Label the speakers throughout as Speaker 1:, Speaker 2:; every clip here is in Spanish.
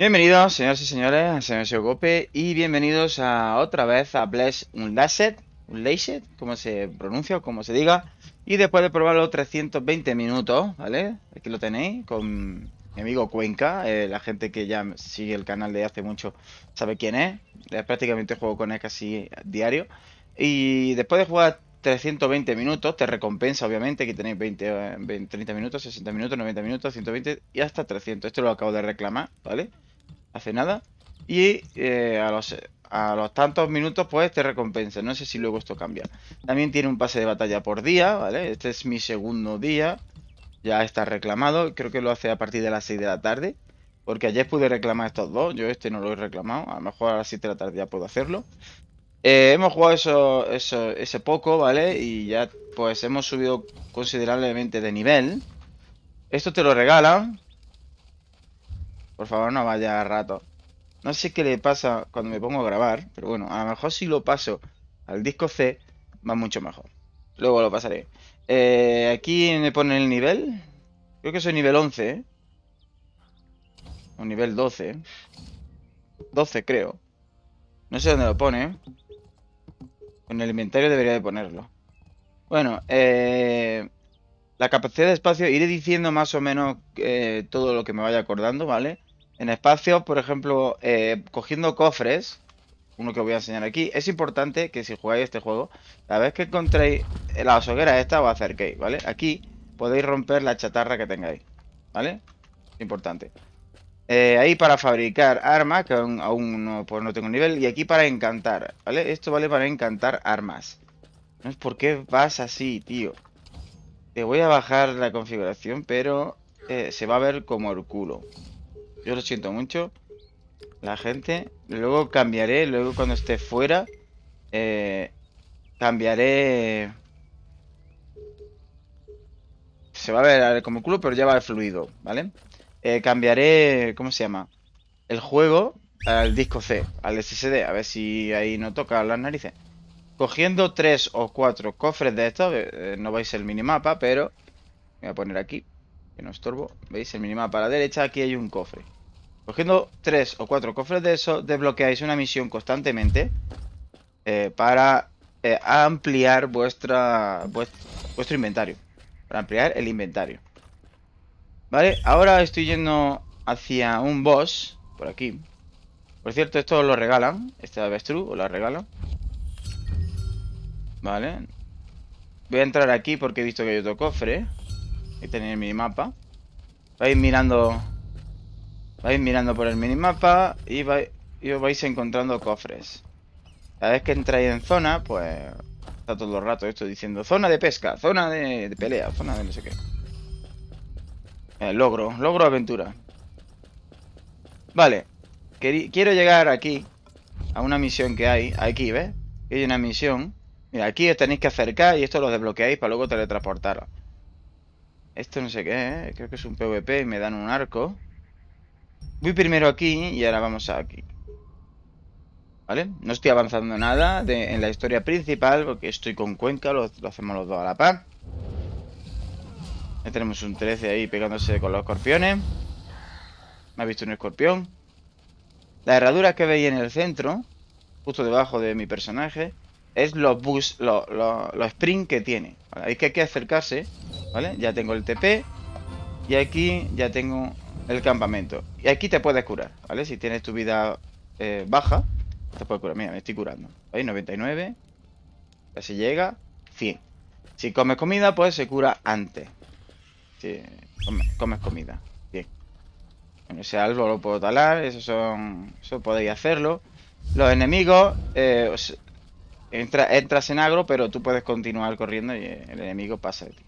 Speaker 1: Bienvenidos, señores y señores, a SMS Gope y bienvenidos a otra vez a Bless un Unlaced, como se pronuncia o como se diga. Y después de probarlo 320 minutos, ¿vale? Aquí lo tenéis con mi amigo Cuenca, eh, la gente que ya sigue el canal de hace mucho sabe quién es. prácticamente juego con él casi diario. Y después de jugar 320 minutos, te recompensa obviamente que tenéis 20, 30 eh, minutos, 60 minutos, 90 minutos, 120 y hasta 300. Esto lo acabo de reclamar, ¿vale? vale hace nada. Y eh, a, los, a los tantos minutos, pues te recompensa. No sé si luego esto cambia. También tiene un pase de batalla por día, ¿vale? Este es mi segundo día. Ya está reclamado. Creo que lo hace a partir de las 6 de la tarde. Porque ayer pude reclamar estos dos. Yo este no lo he reclamado. A lo mejor a las 7 de la tarde ya puedo hacerlo. Eh, hemos jugado eso, eso, ese poco, ¿vale? Y ya pues hemos subido considerablemente de nivel. Esto te lo regalan. Por favor, no vaya rato. No sé qué le pasa cuando me pongo a grabar, pero bueno, a lo mejor si lo paso al disco C, va mucho mejor. Luego lo pasaré. Eh, aquí me pone el nivel. Creo que soy nivel 11, ¿eh? O nivel 12. 12, ¿eh? creo. No sé dónde lo pone. En el inventario debería de ponerlo. Bueno, la capacidad de espacio, iré diciendo más o menos todo lo que me vaya acordando, ¿vale? En espacios, por ejemplo, eh, cogiendo cofres, uno que os voy a enseñar aquí, es importante que si jugáis este juego, la vez que encontréis la hoguera esta, os acerquéis, ¿vale? Aquí podéis romper la chatarra que tengáis, ¿vale? Importante. Eh, ahí para fabricar armas, que aún, no, pues no tengo nivel. Y aquí para encantar, ¿vale? Esto vale para encantar armas. No es por qué vas así, tío. Te voy a bajar la configuración, pero eh, se va a ver como el culo. Yo lo siento mucho. La gente. Luego cambiaré. Luego cuando esté fuera. Eh, cambiaré. Se va a ver como culo, pero ya va el fluido, ¿vale? Eh, cambiaré. ¿Cómo se llama? El juego al disco C, al SSD. A ver si ahí no toca las narices. Cogiendo tres o cuatro cofres de estos. Eh, no vais el minimapa, pero. Voy a poner aquí. Que no estorbo. ¿Veis? El minimapa a la derecha. Aquí hay un cofre. Cogiendo tres o cuatro cofres de eso, desbloqueáis una misión constantemente eh, para eh, ampliar vuestra, vuestro, inventario. Para ampliar el inventario. Vale, ahora estoy yendo hacia un boss por aquí. Por cierto, esto lo regalan. Este avestruz os lo regalan. Vale. Voy a entrar aquí porque he visto que hay otro cofre. y tener mi mapa. Vais mirando Vais mirando por el minimapa y, y os vais encontrando cofres. Cada vez que entráis en zona, pues está todo el rato esto diciendo zona de pesca, zona de, pelea, zona de no sé qué. Eh, logro, logro aventura. Vale, quiero llegar aquí, a una misión que hay, aquí, ¿ves? Hay una misión. Mira, aquí os tenéis que acercar y esto lo desbloqueáis para luego teletransportar Esto no sé qué, ¿eh? creo que es un PvP y me dan un arco. Voy primero aquí y ahora vamos aquí. ¿Vale? No estoy avanzando nada en la historia principal porque estoy con Cuenca, lo, hacemos los dos a la par. Ya tenemos un 13 ahí pegándose con los escorpiones. Me ha visto un escorpión. La herradura que veis en el centro, justo debajo de mi personaje, es los bus, los, lo que tiene. que hay que acercarse, ¿vale? Ya tengo el TP y aquí ya tengo el campamento. Y aquí te puedes curar, ¿vale? Si tienes tu vida eh, baja, te puedes curar. Mira, me estoy curando. ¿Veis? 99. Así llega. 100. Si comes comida, pues se cura antes. Si comes, comida. Bien. Bueno, ese árbol lo puedo talar. Eso son... Eso podéis hacerlo. Los enemigos... Eh, entra, entras en agro, pero tú puedes continuar corriendo y el enemigo pasa de ti.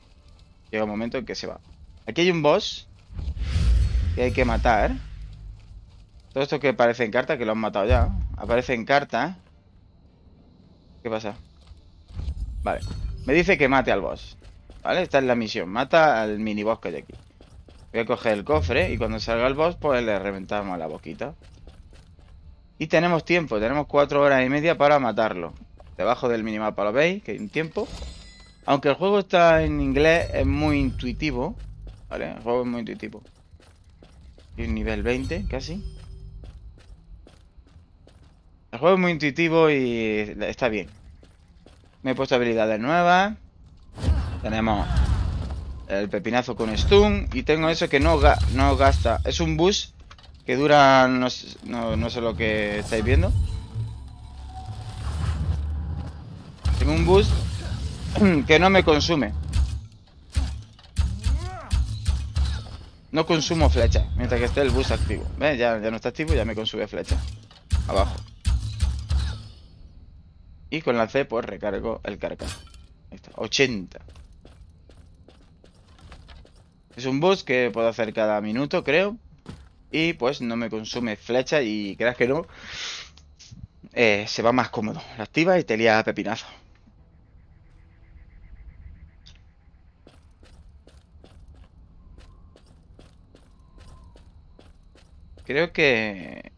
Speaker 1: Llega un momento en que se va. Aquí hay un boss que hay que matar. Todo esto que aparece en carta, que lo han matado ya. Aparece en carta. ¿Qué pasa? Vale. Me dice que mate al boss. ¿Vale? Esta es la misión. Mata al mini boss que hay aquí. Voy a coger el cofre y cuando salga el boss, pues le reventamos la boquita. Y tenemos tiempo. Tenemos cuatro horas y media para matarlo. Debajo del minimapa, ¿lo veis? Que hay un tiempo. Aunque el juego está en inglés, es muy intuitivo. ¿Vale? El juego es muy intuitivo un nivel 20, casi. El juego es muy intuitivo y está bien. Me he puesto habilidades nuevas. Tenemos el pepinazo con stun. Y tengo eso que no, no gasta. Es un bus que dura... No, no, no sé lo que estáis viendo. Tengo un bus que no me consume. No consumo flecha, mientras que esté el bus activo. ¿Ves? Ya, no está activo, ya me consume flecha. Abajo. Y con la C, pues recargo el carcaj. Ahí está, 80. Es un bus que puedo hacer cada minuto, creo. Y pues no me consume flecha y creas que no. Eh, se va más cómodo. La activa y te lía pepinazo. Creo que...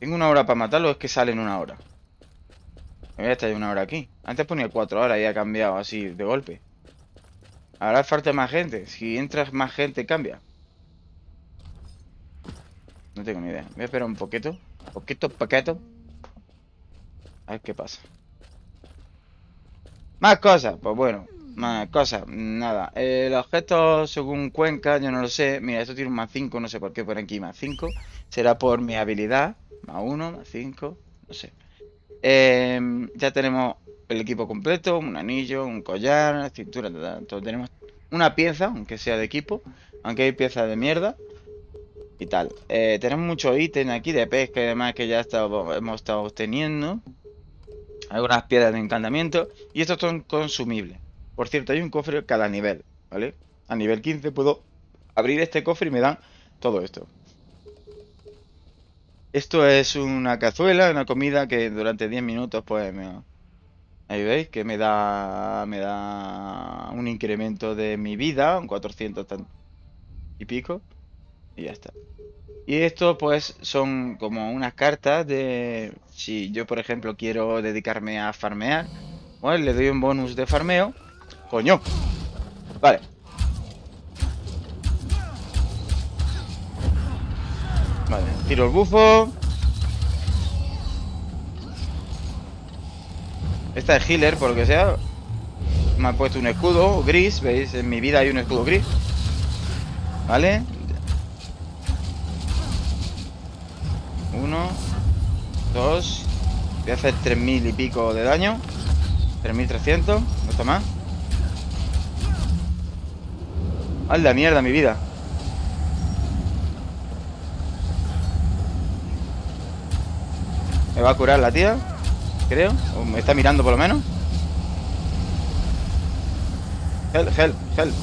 Speaker 1: Tengo una hora para matarlo, es que sale en una hora. Me voy a estar una hora aquí. Antes ponía cuatro horas y ha cambiado así de golpe. Ahora falta más gente. Si entras más gente, cambia. No tengo ni idea. Voy a esperar un poquito. Poquito, paqueto. A ver qué pasa. Más cosas. Pues bueno. Más cosas, nada. El objeto según Cuenca, yo no lo sé. Mira, esto tiene un más 5, no sé por qué por aquí más 5. Será por mi habilidad. Más 1, más 5, no sé. Em, ya tenemos el equipo completo, un anillo, un collar, una cintura, entonces tenemos una pieza, aunque sea de equipo, aunque hay piezas de mierda y tal. Eh, tenemos muchos ítems aquí de pesca y demás que ya hemos estado obteniendo. Algunas piedras de encantamiento y estos son consumibles. Por cierto, hay un cofre cada nivel, ¿vale? A nivel 15 puedo abrir este cofre y me dan todo esto. Esto es una cazuela, una comida que durante 10 minutos pues Ahí veis que me da me da un incremento de mi vida, un 400 y pico. Y ya está. Y esto pues son como unas cartas de... Si yo por ejemplo quiero dedicarme a farmear, pues le doy un bonus de farmeo Coño. Vale. Vale, tiro el bufo. Esta es healer, por lo que sea. Me ha puesto un escudo gris, ¿veis? En mi vida hay un escudo gris. ¿Vale? Uno, dos. Voy a hacer 3.000 y pico de daño. 3.300, no está más. Al la mierda, mi vida. Me va a curar la tía, creo. O me está mirando por lo menos. Help, help, help.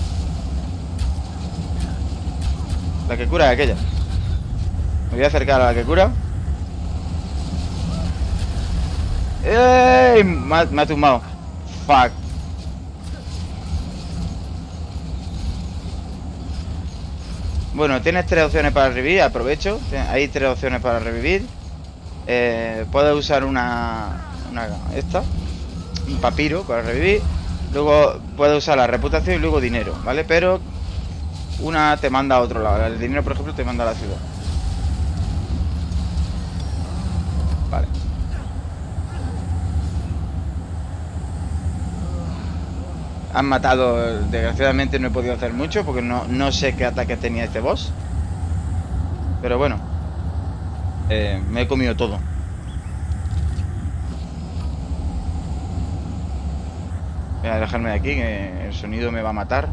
Speaker 1: La que cura es aquella. Me voy a acercar a la que cura. ¡Ey! Me ha, me Fuck. Bueno, tienes tres opciones para revivir, aprovecho. Hay tres opciones para revivir. Eh, puedes usar una, una... Esta. Un papiro para revivir. Luego puedes usar la reputación y luego dinero, ¿vale? Pero una te manda a otro lado. El dinero, por ejemplo, te manda a la ciudad. Han matado, desgraciadamente no he podido hacer mucho porque no, sé qué ataques tenía este boss. Pero bueno, eh, me he comido todo. Voy a dejarme de aquí, que el sonido me va a matar.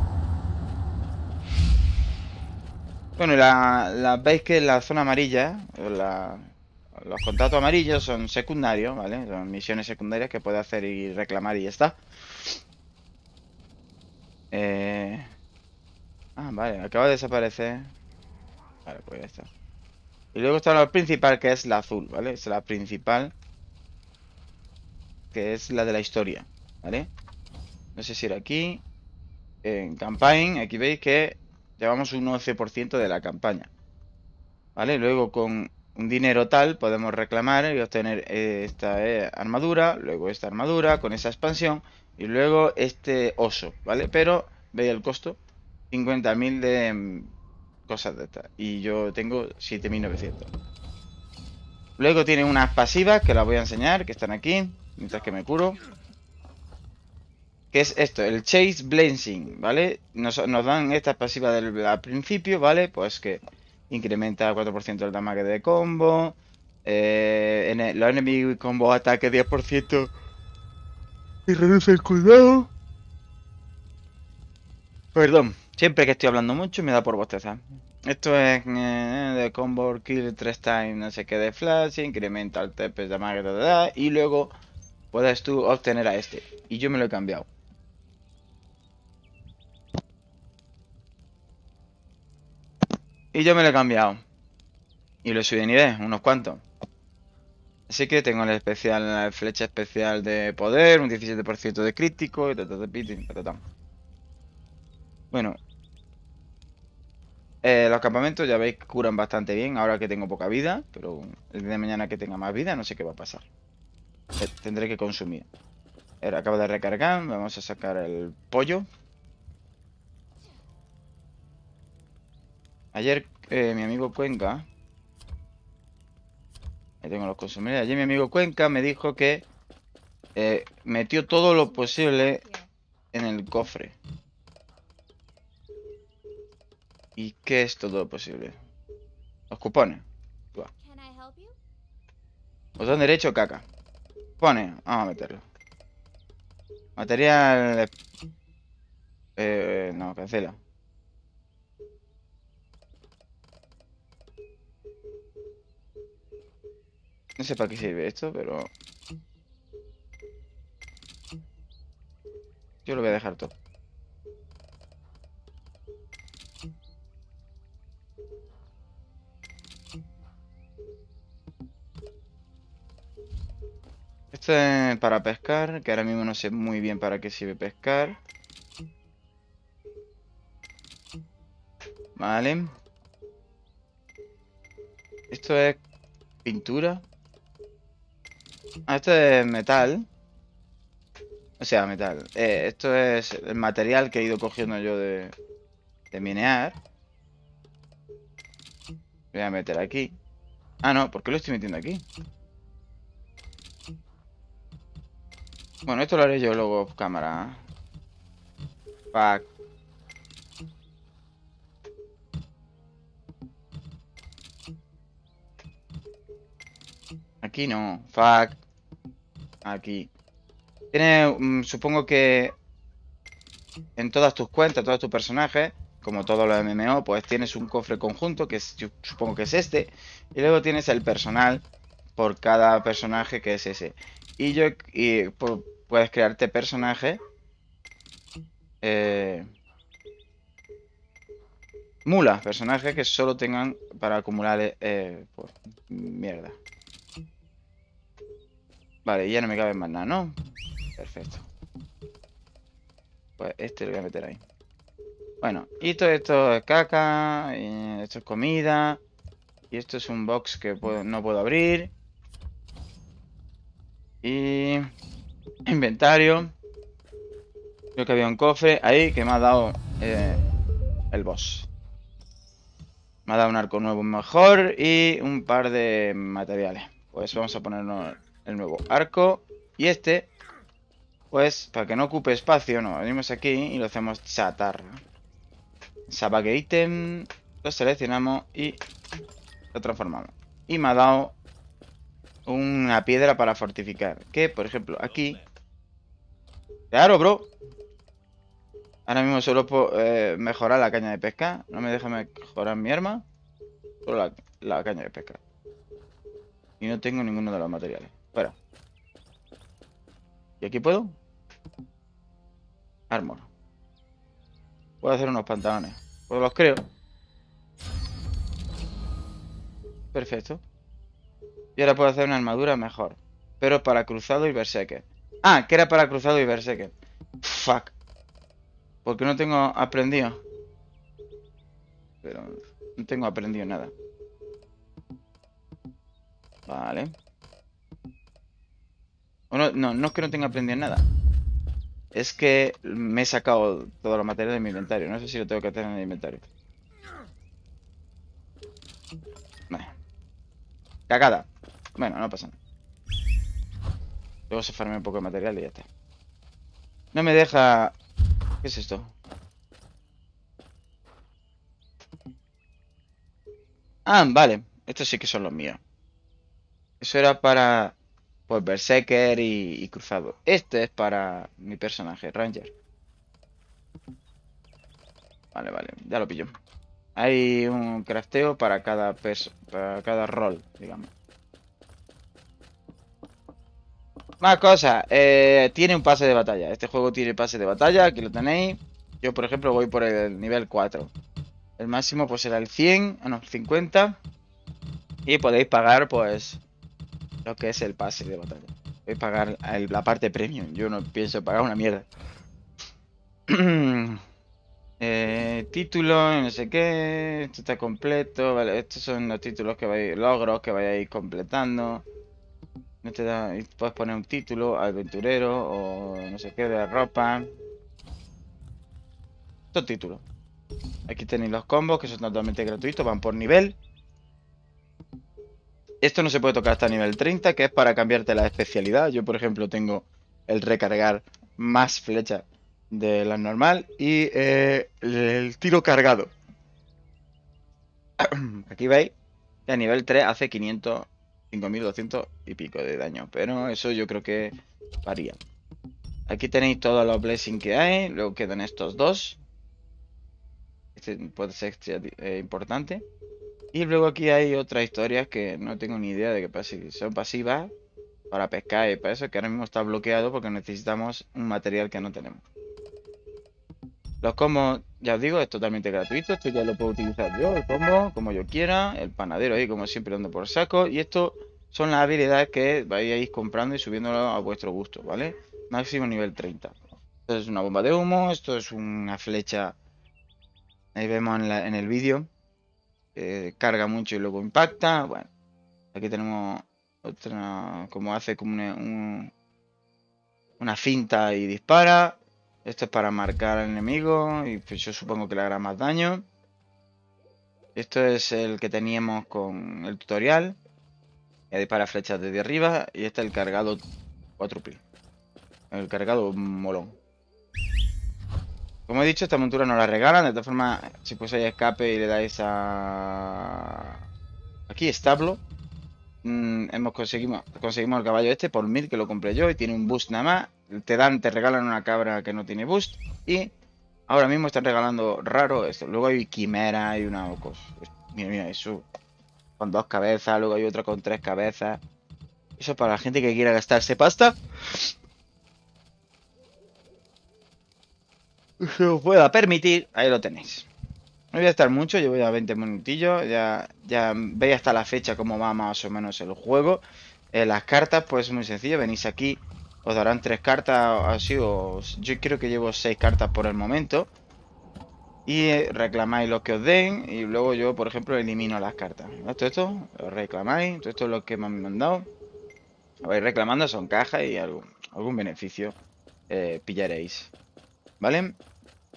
Speaker 1: Bueno, la, veis que la zona amarilla, los contratos amarillos son secundarios, ¿vale? Son misiones secundarias que puede hacer y reclamar y ya está. Eh, ah, vale, acaba de desaparecer. Vale, pues ya está. Y luego está la principal, que es la azul, ¿vale? Es la principal, que es la de la historia, ¿vale? No sé si era aquí. En campaign, aquí veis que llevamos un 11% de la campaña. ¿Vale? Luego con un dinero tal podemos reclamar y obtener eh, esta eh, armadura, luego esta armadura con esa expansión y luego este oso, ¿vale? Pero, veis el costo, 50.000 de mm, cosas de estas. Y yo tengo 7.900. Luego tiene unas pasivas que las voy a enseñar, que están aquí, mientras que me curo. Que es esto, el Chase Blazing, ¿vale? Nos, dan estas pasivas del, al principio, ¿vale? Pues que incrementa 4% el daño de combo. Eh, en los enemigos combo ataque 10% y reduce el cuidado. Perdón, siempre que estoy hablando mucho me da por bostezar. Esto es eh, de combo kill 3 times, no sé qué de flash, incrementa el TP de magia, y luego puedes tú obtener a este. Y yo me lo he cambiado. Y yo me lo he cambiado. Y lo he subido de nivel, unos cuantos. Así que tengo la especial, flecha especial de poder, un 17% de crítico y Bueno. Eh, los campamentos ya veis curan bastante bien, ahora que tengo poca vida, pero el día de mañana que tenga más vida no sé qué va a pasar. Eh, tendré que consumir. Ahora acaba de recargar, vamos a sacar el pollo. Ayer eh, mi amigo Cuenca Ahí tengo los consumidores. Allí mi amigo Cuenca me dijo que eh, metió todo lo posible en el cofre. ¿Y qué es todo lo posible? Los cupones. Botón derecho, caca. Pone, vamos a meterlo. Material... Eh, eh no, cancela. No sé para qué sirve esto, pero... Yo lo voy a dejar todo. Esto es para pescar, que ahora mismo no sé muy bien para qué sirve pescar. Vale. Esto es pintura. Ah, esto es metal. O sea, metal. Eh, esto es el material que he ido cogiendo yo de, minear. Voy a meter aquí. Ah, no, ¿por qué lo estoy metiendo aquí? Bueno, esto lo haré yo luego cámara. Pack. Aquí no. Fuck. Aquí. Tiene, mm, supongo que en todas tus cuentas, todos tus personajes, como todos los MMO, pues tienes un cofre conjunto, que supongo que es este, y luego tienes el personal por cada personaje, que es ese. Y yo puedes crearte personajes. Eh, mulas, personajes que solo tengan para acumular eh, pues, mierda. Vale, ya no me cabe más nada, ¿no? Perfecto. Pues este lo voy a meter ahí. Bueno, y todo esto es caca, esto es comida, y esto es un box que no puedo abrir. Y... Inventario. Creo que había un cofre ahí que me ha dado eh, el boss. Me ha dado un arco nuevo mejor y un par de materiales. Pues vamos a ponernos el nuevo arco. Y este, pues, para que no ocupe espacio, No. venimos aquí y lo hacemos chatarra. Sabake item, lo seleccionamos y lo transformamos. Y me ha dado una piedra para fortificar. Que, por ejemplo, aquí... ¡Claro, bro! Ahora mismo solo puedo eh, mejorar la caña de pesca. No me deja mejorar mi arma. Solo la caña de pesca. Y no tengo ninguno de los materiales. Fuera. ¿Y aquí puedo? Armor. Puedo hacer unos pantalones. Pues los creo. Perfecto. Y ahora puedo hacer una armadura mejor. Pero para cruzado y berserker. Ah, que era para cruzado y berserker. Fuck. Porque no tengo aprendido. Pero no tengo aprendido nada. Vale no, no, es que no tenga aprendido nada. Es que me he sacado todos los materiales de mi inventario. No sé si lo tengo que tener en el inventario. Vale. Cagada. Bueno, no pasa nada. Luego se farme un poco de material y ya está. No me deja... ¿Qué es esto? Ah, vale. Estos sí que son los míos. Eso era para pues Berserker y, Cruzado. Este es para mi personaje, Ranger. Vale, vale, ya lo pillo. Hay un crafteo para cada, rol, digamos. Más cosas. Eh, tiene un pase de batalla. Este juego tiene pase de batalla. Aquí lo tenéis. Yo, por ejemplo, voy por el nivel 4. El máximo pues será el 100, ah, no, 50. Y podéis pagar pues lo que es el pase de batalla. Voy a pagar la parte premium, yo no pienso pagar una mierda. Eh, título, no sé qué, esto está completo, estos son los títulos que vais, logros que ir completando. No te da, puedes poner un título, aventurero o no sé qué, de ropa. Estos títulos. Aquí tenéis los combos que son totalmente gratuitos, van por nivel. Esto no se puede tocar hasta nivel 30, que es para cambiarte la especialidad. Yo, por ejemplo, tengo el recargar más flecha de la normal y eh, el tiro cargado. Aquí veis que a nivel 3 hace 500, 5200 y pico de daño, pero eso yo creo que varía. Aquí tenéis todos los blessings que hay, luego quedan estos dos. Este puede ser este, eh, importante. Y luego aquí hay otras historias que no tengo ni idea de qué pasa. Son pasivas para pescar y para eso, que ahora mismo está bloqueado porque necesitamos un material que no tenemos. Los combos, ya os digo, es totalmente gratuito. Esto ya lo puedo utilizar yo, el combo, como yo quiera. El panadero ahí, como siempre, ando por saco. Y esto son las habilidades que vais comprando y subiéndolo a vuestro gusto, ¿vale? Máximo nivel 30. Esto es una bomba de humo, esto es una flecha. Ahí vemos en el vídeo eh, carga mucho y luego impacta. Bueno, aquí tenemos otra, como hace como una, un, una finta y dispara. Esto es para marcar al enemigo y pues yo supongo que le hará más daño. Esto es el que teníamos con el tutorial. Ya dispara flechas desde arriba y este el cargado 4p El cargado molón. Como he dicho, esta montura no la regalan. De todas formas, si pues hay escape y le dais a... Aquí, establo. Mm, hemos conseguido conseguimos el caballo este por mil que lo compré yo y tiene un boost nada más. Te dan, te regalan una cabra que no tiene boost. Y ahora mismo están regalando raro esto. Luego hay quimera, y una ocos. Mira, mira, eso. Con dos cabezas, luego hay otra con tres cabezas. Eso para la gente que quiera gastarse pasta. se os pueda permitir, ahí lo tenéis. No voy a estar mucho, llevo ya 20 minutillos, ya, ya veis hasta la fecha cómo va más o menos el juego. Eh, las cartas, pues muy sencillo, venís aquí, os darán tres cartas así, os yo creo que llevo seis cartas por el momento. Y eh, reclamáis lo que os den, y luego yo, por ejemplo, elimino las cartas. esto, esto lo reclamáis, esto es lo que me han mandado. Lo vais reclamando, son cajas y algún, algún beneficio eh, pillaréis. ¿Vale?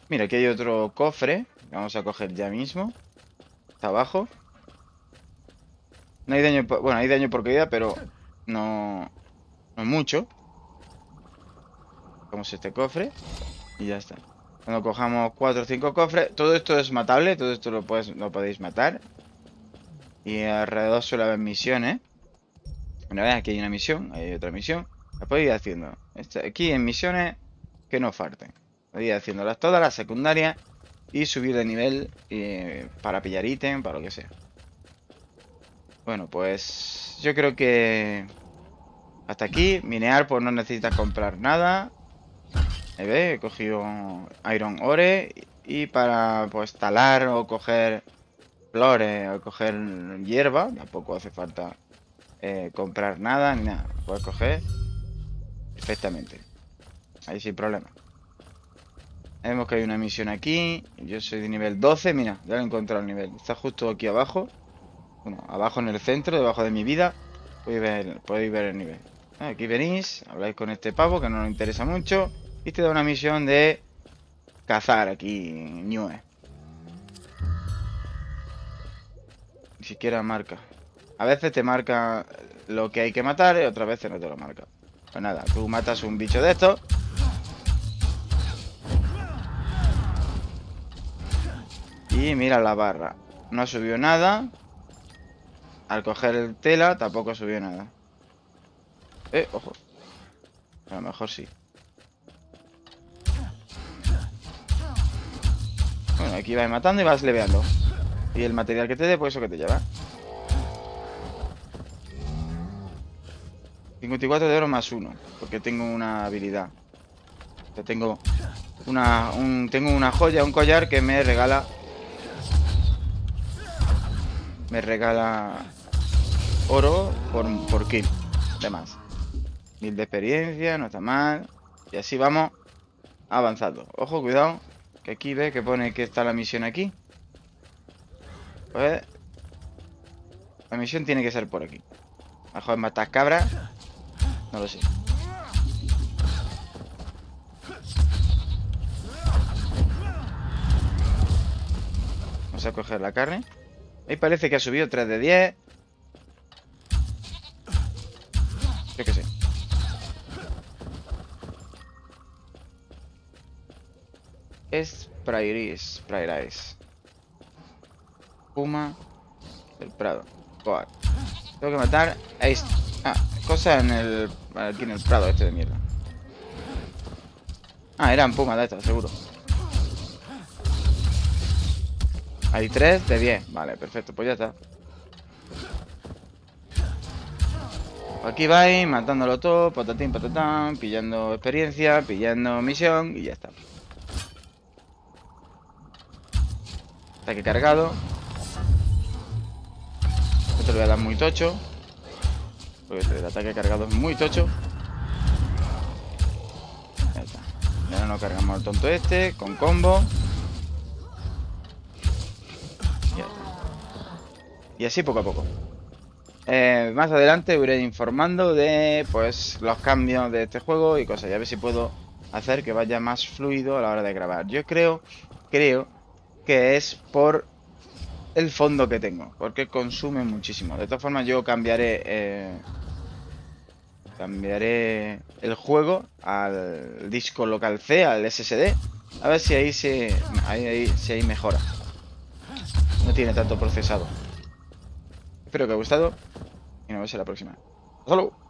Speaker 1: Mira, aquí hay otro cofre. Vamos a coger ya mismo. Está abajo. No hay daño... Bueno, hay daño por caída, pero no... No mucho. Cogemos este cofre. Y ya está. Cuando cojamos 4 o 5 cofres... Todo esto es matable. Todo esto lo, puedes, lo podéis matar. Y alrededor suele haber misiones. Una vez aquí hay una misión. Hay otra misión. La podéis ir haciendo. Este, aquí en misiones que no falten. Voy haciéndolas todas, la secundaria Y subir de nivel eh, para pillar ítem, para lo que sea. Bueno, pues yo creo que hasta aquí. Minear, pues no necesitas comprar nada. he cogido Iron Ore. Y para pues talar o coger flores o coger hierba, tampoco hace falta eh, comprar nada ni nada. Puedes coger perfectamente. Ahí sin problema. Vemos que hay una misión aquí. Yo soy de nivel 12. Mira, ya lo he encontrado el nivel. Está justo aquí abajo. Bueno, abajo en el centro, debajo de mi vida. Podéis ver, podéis ver el nivel. Aquí venís, habláis con este pavo que no nos interesa mucho. Y te da una misión de cazar aquí, Ñue. Ni siquiera marca. A veces te marca lo que hay que matar y otras veces no te lo marca. Pues nada, tú matas un bicho de estos Y mira la barra. No subió nada. Al coger el tela tampoco subió nada. Eh, ojo. A lo mejor sí. Bueno, aquí vas matando y vas leveando. Y el material que te dé, pues eso que te lleva. 54 de oro más uno. Porque tengo una habilidad. tengo una, tengo una joya, un collar que me regala me regala oro por, por kill. Demás. Mil de experiencia, no está mal. Y así vamos avanzando. Ojo, cuidado. Que aquí ve que pone que está la misión aquí. Pues... La misión tiene que ser por aquí. Mejor matas cabra No lo sé. Vamos a coger la carne. Ahí parece que ha subido 3 de 10. Yo que sé. Es Prairis, Prairis. Puma del Prado. Coar. Tengo que matar a este. Ah, cosa en el. aquí en el Prado este de mierda. Ah, eran Puma de estos, seguro. Hay 3 de 10. Vale, perfecto, pues ya está. Aquí vais, matándolo todo, patatín, patatán, pillando experiencia, pillando misión y ya está. Ataque cargado. Esto lo voy a dar muy tocho. Porque este el ataque cargado es muy tocho. Ya está. Ya no cargamos al tonto este, con combo. Y así poco a poco. Eh, más adelante iré informando de pues los cambios de este juego y cosas. ya a ver si puedo hacer que vaya más fluido a la hora de grabar. Yo creo, creo que es por el fondo que tengo. Porque consume muchísimo. De todas formas yo cambiaré... Eh, cambiaré el juego al disco local C, al SSD. A ver si ahí se, ahí, si ahí mejora. No tiene tanto procesado. Espero que os haya gustado y nos vemos en la próxima. ¡Hasta luego!